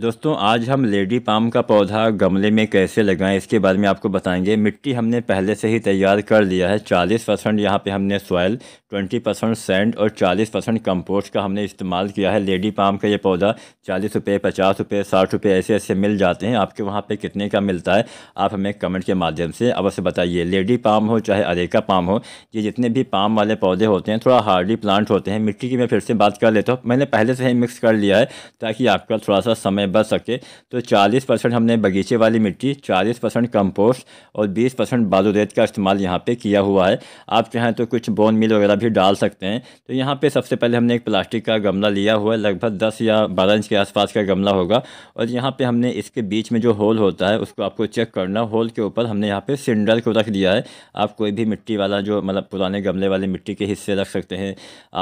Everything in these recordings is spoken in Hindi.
दोस्तों आज हम लेडी पाम का पौधा गमले में कैसे लगाएं इसके बारे में आपको बताएंगे मिट्टी हमने पहले से ही तैयार कर लिया है 40 परसेंट यहाँ पर हमने सॉयल 20 परसेंट सेंड और 40 परसेंट कम्पोस्ट का हमने इस्तेमाल किया है लेडी पाम का ये पौधा चालीस रुपये पचास रुपये साठ रुपये ऐसे ऐसे मिल जाते हैं आपके वहाँ पर कितने का मिलता है आप हमें कमेंट के माध्यम से अवश्य बताइए लेडी पाम हो चाहे अरेका पाम हो ये जितने भी पाम वाले पौधे होते हैं थोड़ा हार्डी प्लांट होते हैं मिट्टी की मैं फिर से बात कर लेता हूँ मैंने पहले से ही मिक्स कर लिया है ताकि आपका थोड़ा सा समय में बच सके तो 40 परसेंट हमने बगीचे वाली मिट्टी 40 परसेंट कम्पोस्ट और 20 परसेंट बालू रेत का इस्तेमाल यहाँ पे किया हुआ है आप चाहें तो कुछ बोन मिल वगैरह भी डाल सकते हैं तो यहाँ पे सबसे पहले हमने एक प्लास्टिक का गमला लिया हुआ है लगभग दस या बारह इंच के आसपास का गमला होगा और यहाँ पर हमने इसके बीच में जो होल होता है उसको आपको चेक करना होल के ऊपर हमने यहाँ पर सिंडल को रख दिया है आप कोई भी मिट्टी वाला जो मतलब पुराने गमले वाले मिट्टी के हिस्से रख सकते हैं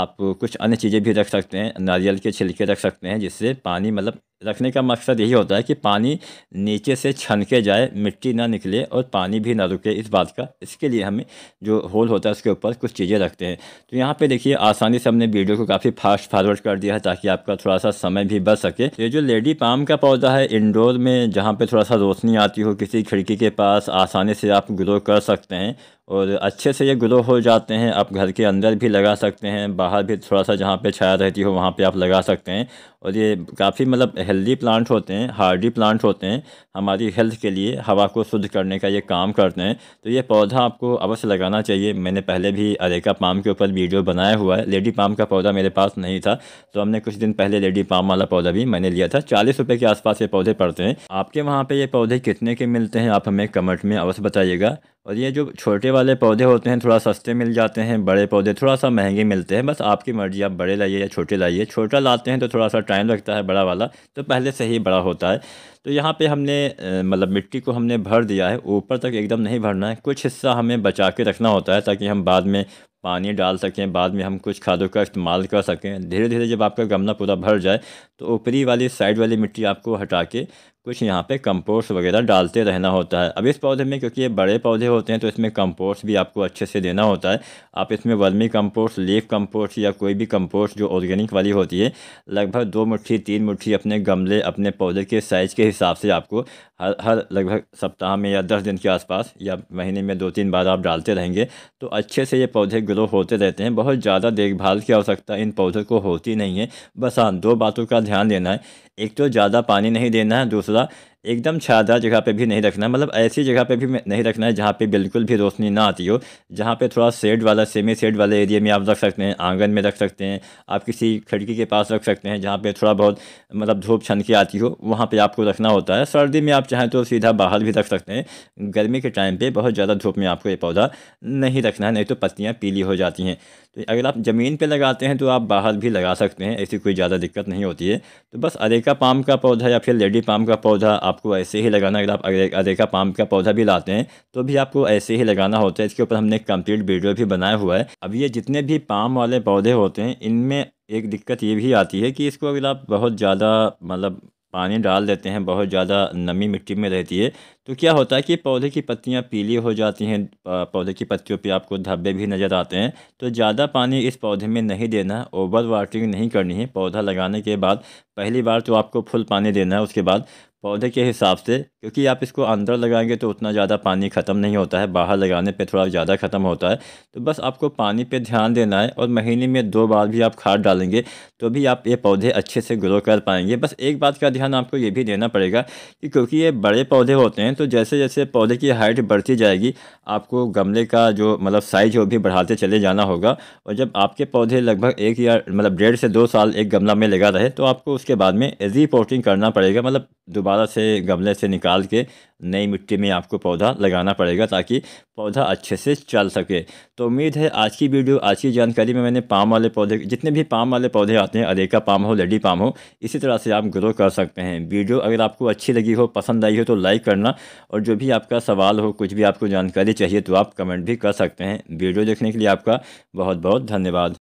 आप कुछ अन्य चीज़ें भी रख सकते हैं नारियल के छिलके रख सकते हैं जिससे पानी मतलब रखने का मकसद यही होता है कि पानी नीचे से छन के जाए मिट्टी ना निकले और पानी भी ना रुके इस बात का इसके लिए हमें जो होल होता है उसके ऊपर कुछ चीज़ें रखते हैं तो यहाँ पे देखिए आसानी से हमने वीडियो को काफ़ी फास्ट फॉरवर्ड कर दिया है ताकि आपका थोड़ा सा समय भी बच सके ये जो लेडी पाम का पौधा है इनडोर में जहाँ पर थोड़ा सा रोशनी आती हो किसी खिड़की के पास आसानी से आप ग्रो कर सकते हैं और अच्छे से ये ग्रो हो जाते हैं आप घर के अंदर भी लगा सकते हैं बाहर भी थोड़ा सा जहाँ पे छाया रहती हो वहाँ पे आप लगा सकते हैं और ये काफ़ी मतलब हेल्दी प्लांट होते हैं हार्डी प्लांट होते हैं हमारी हेल्थ के लिए हवा को शुद्ध करने का ये काम करते हैं तो ये पौधा आपको अवश्य लगाना चाहिए मैंने पहले भी अरेका पाम के ऊपर वीडियो बनाया हुआ है लेडी पाम का पौधा मेरे पास नहीं था तो हमने कुछ दिन पहले लेडी पाम वाला पौधा भी मैंने लिया था चालीस रुपये के आसपास ये पौधे पड़ते हैं आपके वहाँ पर ये पौधे कितने के मिलते हैं आप हमें कमेंट में अवश्य बताइएगा और ये जो छोटे वाले पौधे होते हैं थोड़ा सस्ते मिल जाते हैं बड़े पौधे थोड़ा सा महंगे मिलते हैं बस आपकी मर्ज़ी आप बड़े लाइए या छोटे लाइए छोटा लाते हैं तो थोड़ा सा टाइम लगता है बड़ा वाला तो पहले से ही बड़ा होता है तो यहाँ पे हमने मतलब मिट्टी को हमने भर दिया है ऊपर तक एकदम नहीं भरना है कुछ हिस्सा हमें बचा के रखना होता है ताकि हम बाद में पानी डाल सकें बाद में हम कुछ खादों का इस्तेमाल कर सकें धीरे धीरे जब आपका गमला पूरा भर जाए तो ऊपरी वाली साइड वाली मिट्टी आपको हटा के कुछ यहाँ पे कंपोस्ट वगैरह डालते रहना होता है अब इस पौधे में क्योंकि ये बड़े पौधे होते हैं तो इसमें कंपोस्ट भी आपको अच्छे से देना होता है आप इसमें वर्मी कंपोस्ट लीफ कंपोस्ट या कोई भी कंपोस्ट जो ऑर्गेनिक वाली होती है लगभग दो मुट्ठी तीन मुट्ठी अपने गमले अपने पौधे के साइज़ के हिसाब से आपको हर हर लगभग सप्ताह में या दस दिन के आसपास या महीने में दो तीन बार आप डालते रहेंगे तो अच्छे से ये पौधे ग्रो होते रहते हैं बहुत ज़्यादा देखभाल की आवश्यकता इन पौधों को होती नहीं है बस हाँ दो बातों का ध्यान देना है एक तो ज़्यादा पानी नहीं देना है दूसरा एकदम छादा जगह पे भी नहीं रखना मतलब ऐसी जगह पे भी नहीं रखना है जहाँ पे बिल्कुल भी रोशनी ना आती हो जहाँ पे थोड़ा सेड वाला सेमी सेड वाले एरिया में आप रख सकते हैं आंगन में रख सकते हैं आप किसी खिड़की के पास रख सकते हैं जहाँ पे थोड़ा बहुत मतलब धूप छन की आती हो वहाँ पर आपको रखना होता है सर्दी में आप चाहें तो सीधा बाहर भी रख सकते हैं गर्मी के टाइम पर बहुत ज़्यादा धूप में आपको ये पौधा नहीं रखना है नहीं तो पत्तियाँ पीली हो जाती हैं तो अगर आप ज़मीन पर लगाते हैं तो आप बाहर भी लगा सकते हैं ऐसी कोई ज़्यादा दिक्कत नहीं होती है तो बस अरेका पाम का पौधा या फिर लेडी पाम का पौधा आप आपको ऐसे ही लगाना अगर आप अरेका पाम का पौधा भी लाते हैं तो भी आपको ऐसे ही लगाना होता है इसके ऊपर हमने कंप्लीट वीडियो भी बनाया हुआ है अब ये जितने भी पाम वाले पौधे होते हैं इनमें एक दिक्कत ये भी आती है कि इसको अगर आप बहुत ज़्यादा मतलब पानी डाल देते हैं बहुत ज़्यादा नमी मिट्टी में रहती है तो क्या होता है कि पौधे की पत्तियाँ पीली हो जाती हैं पौधे की पत्तियों पे आपको धब्बे भी नज़र आते हैं तो ज़्यादा पानी इस पौधे में नहीं देना ओवर वाटरिंग नहीं करनी है पौधा लगाने के बाद पहली बार तो आपको फुल पानी देना है उसके बाद पौधे के हिसाब से क्योंकि आप इसको अंदर लगाएंगे तो उतना ज़्यादा पानी ख़त्म नहीं होता है बाहर लगाने पे थोड़ा ज़्यादा ख़त्म होता है तो बस आपको पानी पे ध्यान देना है और महीने में दो बार भी आप खाद डालेंगे तो भी आप ये पौधे अच्छे से ग्रो कर पाएंगे बस एक बात का ध्यान आपको ये भी देना पड़ेगा कि क्योंकि ये बड़े पौधे होते हैं तो जैसे जैसे पौधे की हाइट बढ़ती जाएगी आपको गमले का जो मतलब साइज वो भी बढ़ाते चले जाना होगा और जब आपके पौधे लगभग एक या मतलब डेढ़ से दो साल एक गमला में लगा रहे तो आपको उसके बाद में रीपोर्टिंग करना पड़ेगा मतलब दोबारा दोबारा से गमले से निकाल के नई मिट्टी में आपको पौधा लगाना पड़ेगा ताकि पौधा अच्छे से चल सके तो उम्मीद है आज की वीडियो आज की जानकारी में मैंने पाम वाले पौधे जितने भी पाम वाले पौधे आते हैं अरेका पाम हो लड्डी पाम हो इसी तरह से आप ग्रो कर सकते हैं वीडियो अगर आपको अच्छी लगी हो पसंद आई हो तो लाइक करना और जो भी आपका सवाल हो कुछ भी आपको जानकारी चाहिए तो आप कमेंट भी कर सकते हैं वीडियो देखने के लिए आपका बहुत बहुत धन्यवाद